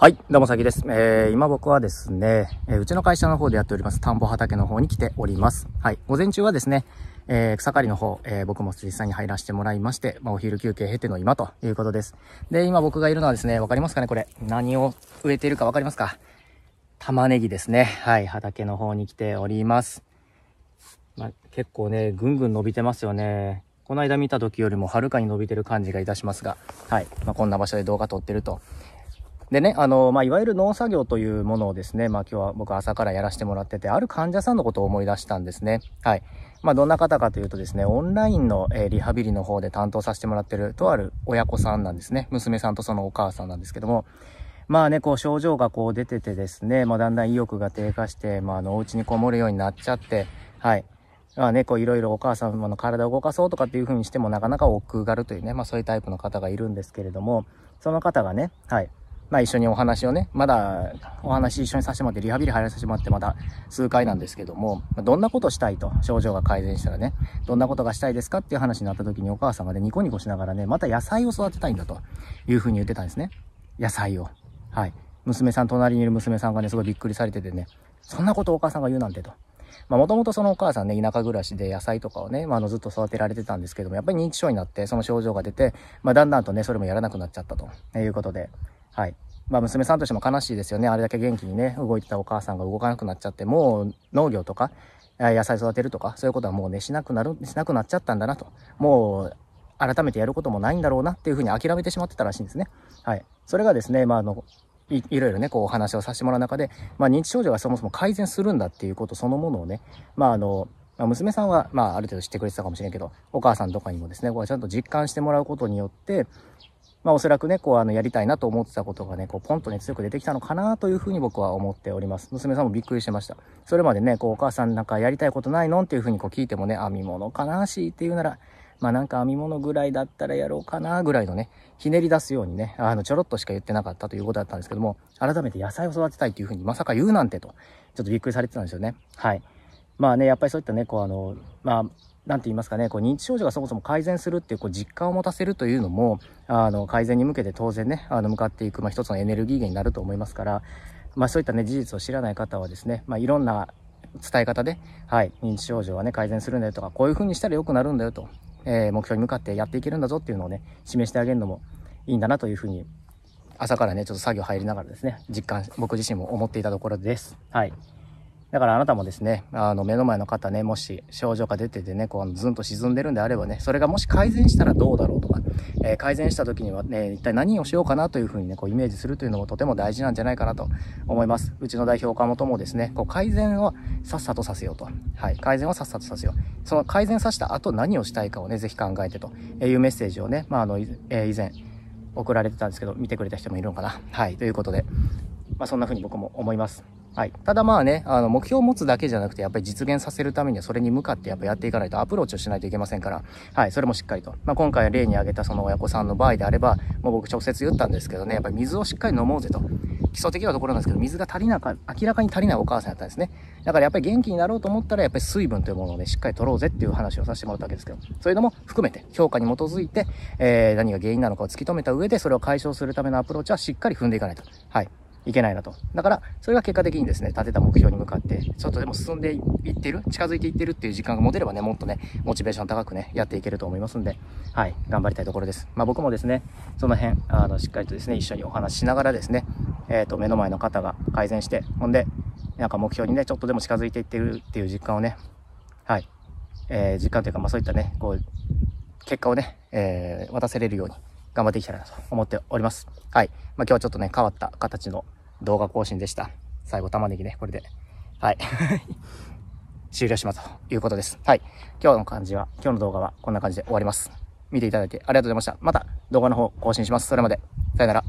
はい、どうもさきです。えー、今僕はですね、えー、うちの会社の方でやっております田んぼ畑の方に来ております。はい、午前中はですね、えー、草刈りの方、えー、僕も実際に入らせてもらいまして、まあ、お昼休憩経ての今ということです。で、今僕がいるのはですね、わかりますかねこれ、何を植えているかわかりますか玉ねぎですね。はい、畑の方に来ております。まあ、結構ね、ぐんぐん伸びてますよね。この間見た時よりもはるかに伸びてる感じがいたしますが、はい、まあ、こんな場所で動画撮ってると。でね、あの、まあ、いわゆる農作業というものをですね、まあ、今日は僕朝からやらせてもらってて、ある患者さんのことを思い出したんですね。はい。まあ、どんな方かというとですね、オンラインの、えー、リハビリの方で担当させてもらってる、とある親子さんなんですね。娘さんとそのお母さんなんですけども、まあね、こう症状がこう出ててですね、まあ、だんだん意欲が低下して、まあ、あの、お家にこもるようになっちゃって、はい。まあね、こういろいろお母様の体を動かそうとかっていう風にしてもなかなか億劫がるというね、まあそういうタイプの方がいるんですけれども、その方がね、はい。まあ一緒にお話をね、まだお話一緒にさせてもらって、リハビリ入らせてもらって、まだ数回なんですけども、どんなことしたいと、症状が改善したらね、どんなことがしたいですかっていう話になった時にお母さんがね、ニコニコしながらね、また野菜を育てたいんだというふうに言ってたんですね。野菜を。はい。娘さん、隣にいる娘さんがね、すごいびっくりされててね、そんなことお母さんが言うなんてと。まあ、もともとそのお母さんね、田舎暮らしで野菜とかをね、まあ、のずっと育てられてたんですけども、やっぱり認知症になって、その症状が出て、まあ、だんだんとね、それもやらなくなっちゃったということで、はい。まあ、娘さんとしても悲しいですよね。あれだけ元気にね、動いてたお母さんが動かなくなっちゃって、もう農業とか、野菜育てるとか、そういうことはもうね、しなくなる、しなくなっちゃったんだなと。もう、改めてやることもないんだろうなっていうふうに諦めてしまってたらしいんですね。はい。それがですね、まあ、あの、いいろいろね、こうお話をさせてもらう中で、まあ、認知症状がそもそも改善するんだっていうことそのものをね、まあ、あの、ま娘さんは、まあ、ある程度知ってくれてたかもしれんけど、お母さんとかにもですね、こうちゃんと実感してもらうことによって、まあ、おそらくね、こう、あの、やりたいなと思ってたことがね、こう、ポンとね、強く出てきたのかなというふうに僕は思っております。娘さんもびっくりしてました。それまでね、こう、お母さんなんかやりたいことないのっていうふうにこう聞いてもね、編み物かなしっていうなら、まあなんか編み物ぐらいだったらやろうかなぐらいのね、ひねり出すようにね、あの、ちょろっとしか言ってなかったということだったんですけども、改めて野菜を育てたいっていうふうにまさか言うなんてと、ちょっとびっくりされてたんですよね。はい。まあね、やっぱりそういったね、こうあの、まあ、なんて言いますかね、こう認知症状がそもそも改善するっていうこう実感を持たせるというのも、あの改善に向けて当然ね、あの向かっていく、まあ、一つのエネルギー源になると思いますから、まあ、そういったね、事実を知らない方はですね、まあ、いろんな伝え方で、はい、認知症状はね、改善するんだよとか、こういう風にしたら良くなるんだよと、えー、目標に向かってやっていけるんだぞっていうのをね、示してあげるのもいいんだなという風に、朝からね、ちょっと作業入りながらですね、実感、僕自身も思っていたところです。はい。だからあなたもですね、あの目の前の方ね、もし症状が出ててね、こうずんと沈んでるんであればね、それがもし改善したらどうだろうとか、えー、改善した時にはね、一体何をしようかなというふうにね、こうイメージするというのもとても大事なんじゃないかなと思います。うちの代表岡本もですね、こう改善をさっさとさせようと。はい、改善はさっさとさせよう。その改善させた後何をしたいかをね、ぜひ考えてというメッセージをね、まあ、あの、えー、以前、送られてたんですけど、見てくれた人もいるのかな。はい、ということで、まあ、そんなふうに僕も思います。はい。ただまあね、あの、目標を持つだけじゃなくて、やっぱり実現させるためには、それに向かってやっぱやっていかないと、アプローチをしないといけませんから、はい、それもしっかりと。まあ、今回例に挙げたその親子さんの場合であれば、もう僕直接言ったんですけどね、やっぱり水をしっかり飲もうぜと。基礎的なところなんですけど、水が足りなか、明らかに足りないお母さんやったんですね。だからやっぱり元気になろうと思ったら、やっぱり水分というものをね、しっかり取ろうぜっていう話をさせてもらったわけですけど、そういうのも含めて、評価に基づいて、えー、何が原因なのかを突き止めた上で、それを解消するためのアプローチはしっかり踏んでいかないと。はい。いけないなと。だから、それが結果的にですね、立てた目標に向かって、ちょっとでも進んでいってる、近づいていってるっていう実感が持てればね、もっとね、モチベーション高くね、やっていけると思いますんで、はい、頑張りたいところです。まあ僕もですね、その辺、あの、しっかりとですね、一緒にお話ししながらですね、えっ、ー、と、目の前の方が改善して、ほんで、なんか目標にね、ちょっとでも近づいていってるっていう実感をね、はい、えー、実感というか、まあそういったね、こう、結果をね、えー、渡せれるように頑張っていきたいなと思っております。はい。まあ、今日はちょっとね、変わった形の動画更新でした。最後玉ねぎね、これで。はい。終了しますということです。はい。今日の感じは、今日の動画はこんな感じで終わります。見ていただいてありがとうございました。また動画の方更新します。それまで。さよなら。